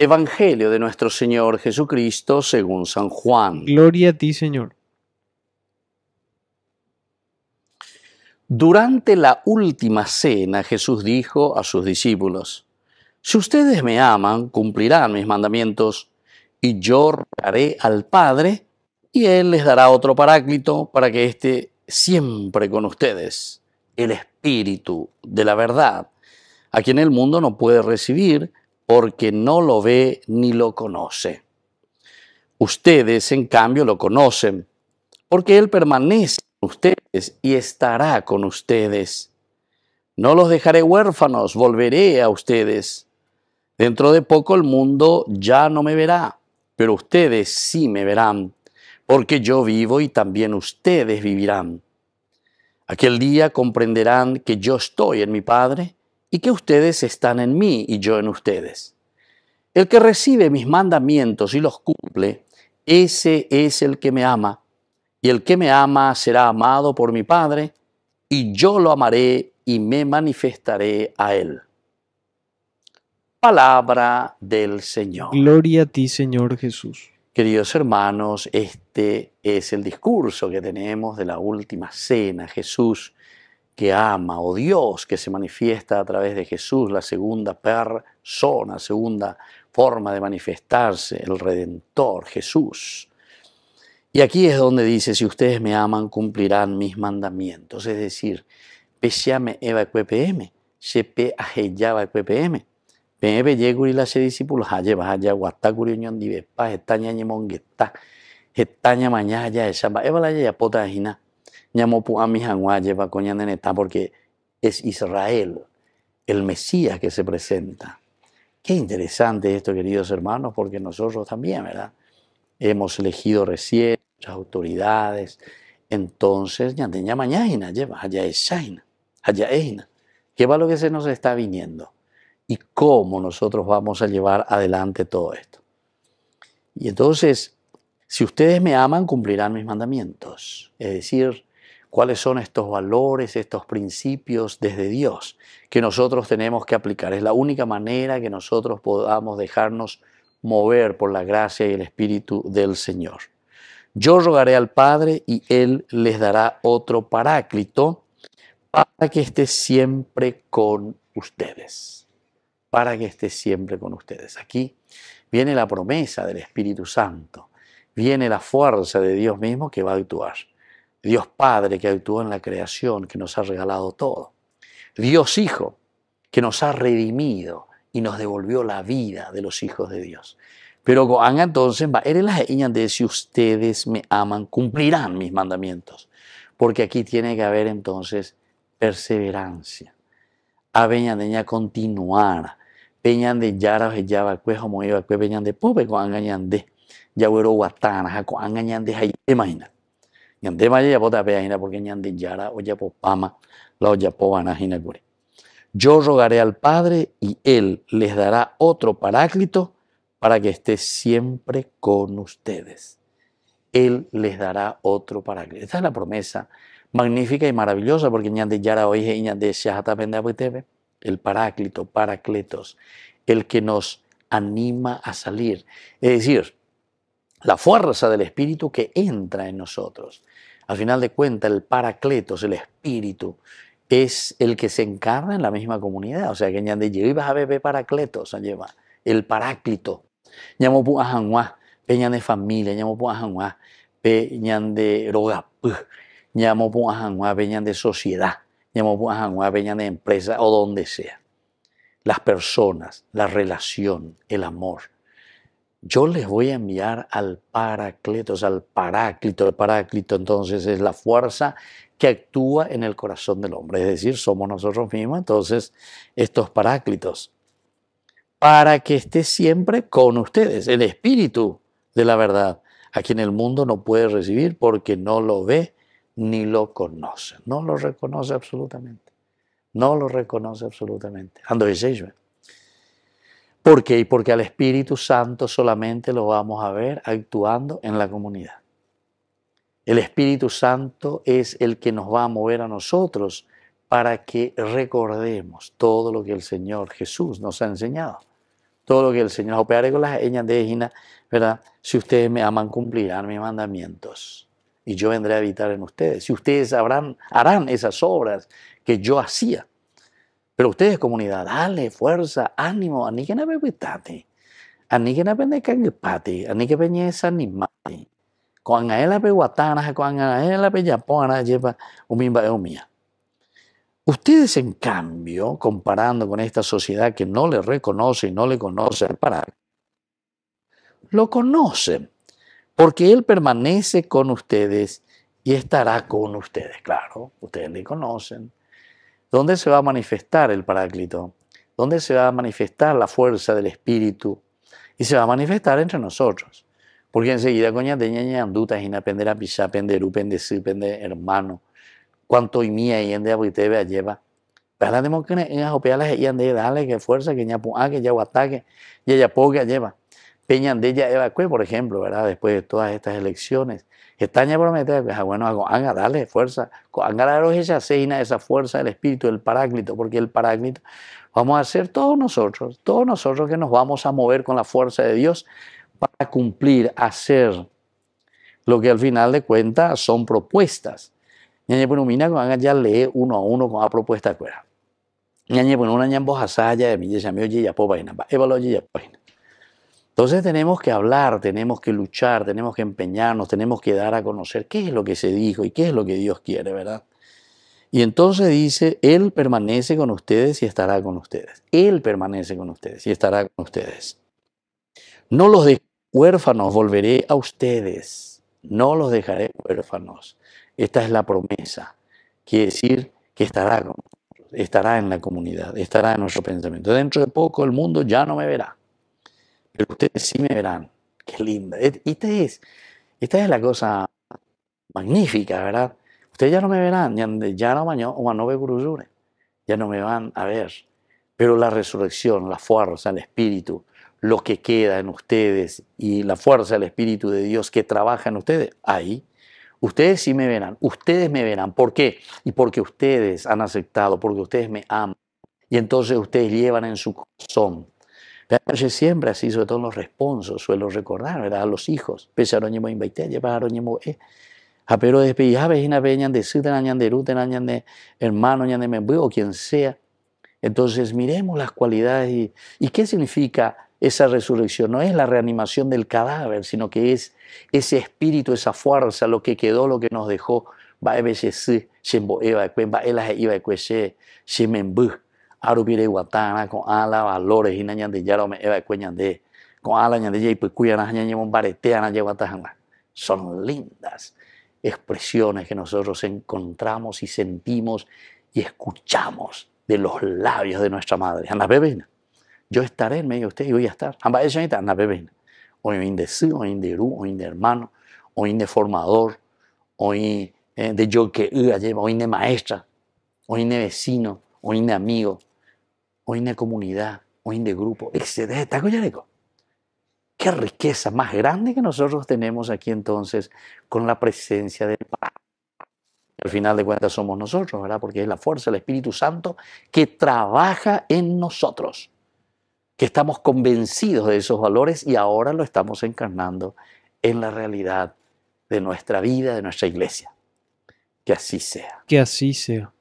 Evangelio de nuestro Señor Jesucristo según San Juan. Gloria a ti, Señor. Durante la última cena Jesús dijo a sus discípulos, Si ustedes me aman, cumplirán mis mandamientos, y yo rogaré al Padre, y Él les dará otro paráclito para que esté siempre con ustedes, el Espíritu de la verdad, a quien el mundo no puede recibir porque no lo ve ni lo conoce. Ustedes, en cambio, lo conocen, porque Él permanece con ustedes y estará con ustedes. No los dejaré huérfanos, volveré a ustedes. Dentro de poco el mundo ya no me verá, pero ustedes sí me verán, porque yo vivo y también ustedes vivirán. Aquel día comprenderán que yo estoy en mi Padre y que ustedes están en mí y yo en ustedes. El que recibe mis mandamientos y los cumple, ese es el que me ama, y el que me ama será amado por mi Padre, y yo lo amaré y me manifestaré a él. Palabra del Señor. Gloria a ti, Señor Jesús. Queridos hermanos, este es el discurso que tenemos de la última cena. Jesús que ama, o Dios que se manifiesta a través de Jesús, la segunda persona, segunda forma de manifestarse, el Redentor, Jesús. Y aquí es donde dice, si ustedes me aman, cumplirán mis mandamientos. Es decir, pesiame eva qpm sepe ajeyaba qpm Pebe yeguri la se discípulos, haye bahaya guatacuri unión divepa, estaña ñemongueta, estaña mañaya, esa, eva la yaya pota porque es Israel, el Mesías que se presenta. Qué interesante esto, queridos hermanos, porque nosotros también, ¿verdad? Hemos elegido recién las autoridades. Entonces, ya mañana, lleva, allá allá ¿Qué va lo que se nos está viniendo? ¿Y cómo nosotros vamos a llevar adelante todo esto? Y entonces, si ustedes me aman, cumplirán mis mandamientos. Es decir, cuáles son estos valores, estos principios desde Dios que nosotros tenemos que aplicar. Es la única manera que nosotros podamos dejarnos mover por la gracia y el Espíritu del Señor. Yo rogaré al Padre y Él les dará otro paráclito para que esté siempre con ustedes. Para que esté siempre con ustedes. Aquí viene la promesa del Espíritu Santo, viene la fuerza de Dios mismo que va a actuar. Dios Padre que actuó en la creación, que nos ha regalado todo. Dios Hijo, que nos ha redimido y nos devolvió la vida de los hijos de Dios. Pero entonces, de si ustedes me aman, cumplirán mis mandamientos. Porque aquí tiene que haber entonces perseverancia. A de continuar. Peñan de ya cuejo, peñan de pobre, coangañan de. imagínate. Yo rogaré al Padre y Él les dará otro paráclito para que esté siempre con ustedes. Él les dará otro paráclito. Esta es la promesa magnífica y maravillosa porque el paráclito, paracletos, el que nos anima a salir. Es decir, la fuerza del Espíritu que entra en nosotros. Al final de cuentas, el paracletos, el Espíritu, es el que se encarna en la misma comunidad. O sea, que ñande ibas a beber paracletos, lleva el paráclito. llamo pu ajanwa, peñan de familia, llamo pu ajanwa, peñan de rogapú, ñamo peñan de sociedad, llamo pu ajanwa, peñan de empresa o donde sea. Las personas, la relación, el amor yo les voy a enviar al paracleto, o sea, al paráclito. El paráclito entonces es la fuerza que actúa en el corazón del hombre, es decir, somos nosotros mismos, entonces estos paráclitos, para que esté siempre con ustedes, el espíritu de la verdad, a quien el mundo no puede recibir porque no lo ve ni lo conoce, no lo reconoce absolutamente, no lo reconoce absolutamente. Ando ¿Por qué? Porque al Espíritu Santo solamente lo vamos a ver actuando en la comunidad. El Espíritu Santo es el que nos va a mover a nosotros para que recordemos todo lo que el Señor Jesús nos ha enseñado. Todo lo que el Señor, operaré con las eñas de ¿verdad? Si ustedes me aman, cumplirán mis mandamientos y yo vendré a habitar en ustedes. Si ustedes harán esas obras que yo hacía, pero ustedes, comunidad, dale fuerza, ánimo, a a bebitate, aniguen a benecangepate, aniguen beñeza Con a él a con a él a lleva un Ustedes, en cambio, comparando con esta sociedad que no le reconoce y no le conoce al parar, lo conocen, porque Él permanece con ustedes y estará con ustedes. Claro, ustedes le conocen, ¿Dónde se va a manifestar el Paráclito? ¿Dónde se va a manifestar la fuerza del Espíritu? Y se va a manifestar entre nosotros. Porque enseguida, coña, deña, anduta, jina, pendera, pisá, pende pendecir, pende, hermano. Cuanto y mía, y ende, abuite, lleva. Pero la que en las opealas, y dale, que fuerza, que ñapu, ah, que ya ataque, y ella poca, lleva. Peña de ella, Eva por ejemplo, ¿verdad? Después de todas estas elecciones, Estaña promete, pues, ah, bueno, haga, dale fuerza, haga, la esa seina, esa fuerza del espíritu, el paráclito, porque el paráclito vamos a hacer todos nosotros, todos nosotros que nos vamos a mover con la fuerza de Dios para cumplir, hacer lo que al final de cuentas son propuestas. Ñañe ya lee uno a uno con la propuesta cuera. Ñañe una ña en voz asaya, de mi, ya me oye, ya popa, va, eva lo oye, ya entonces tenemos que hablar, tenemos que luchar, tenemos que empeñarnos, tenemos que dar a conocer qué es lo que se dijo y qué es lo que Dios quiere, ¿verdad? Y entonces dice, Él permanece con ustedes y estará con ustedes. Él permanece con ustedes y estará con ustedes. No los dejaré huérfanos, volveré a ustedes. No los dejaré huérfanos. Esta es la promesa. Quiere decir que estará con nosotros, estará en la comunidad, estará en nuestro pensamiento. Dentro de poco el mundo ya no me verá pero ustedes sí me verán. Qué linda. Esta es, esta es la cosa magnífica, ¿verdad? Ustedes ya no me verán, ya no mañana o no ya no me van a ver. Pero la resurrección, la fuerza, el espíritu, lo que queda en ustedes y la fuerza del espíritu de Dios que trabaja en ustedes, ahí ustedes sí me verán, ustedes me verán. ¿Por qué? Y porque ustedes han aceptado, porque ustedes me aman. Y entonces ustedes llevan en su corazón Persze siempre así, sobre todo en los responsos, suelo recordar, ¿verdad? A los hijos. Pensaron yo me invité, llevaron yo eh. A pero despedida, vecina, peñan de suten, de ruten, de hermano, de membrú, o quien sea. Entonces miremos las cualidades y, qué significa esa resurrección. No es la reanimación del cadáver, sino que es ese espíritu, esa fuerza, lo que quedó, lo que nos dejó. Va a veces, se va a iba a se arubire guatana con ala valores hina ñande yaro me eva de con ala ñande y pues cuya na ñande bombaretea na son lindas expresiones que nosotros encontramos y sentimos y escuchamos de los labios de nuestra madre. Ana bebena. Yo estaré en medio de usted y voy a estar. anda ella Ana bebena. Hoy en su hoy en ru, hoy en hermano, hoy en formador, hoy eh, de yo que hoy maestra, hoy en vecino, hoy en amigo, en la comunidad, en de grupo, etc. ¿Está Qué riqueza más grande que nosotros tenemos aquí entonces con la presencia del Padre. Al final de cuentas somos nosotros, ¿verdad? Porque es la fuerza, del Espíritu Santo que trabaja en nosotros, que estamos convencidos de esos valores y ahora lo estamos encarnando en la realidad de nuestra vida, de nuestra iglesia. Que así sea. Que así sea.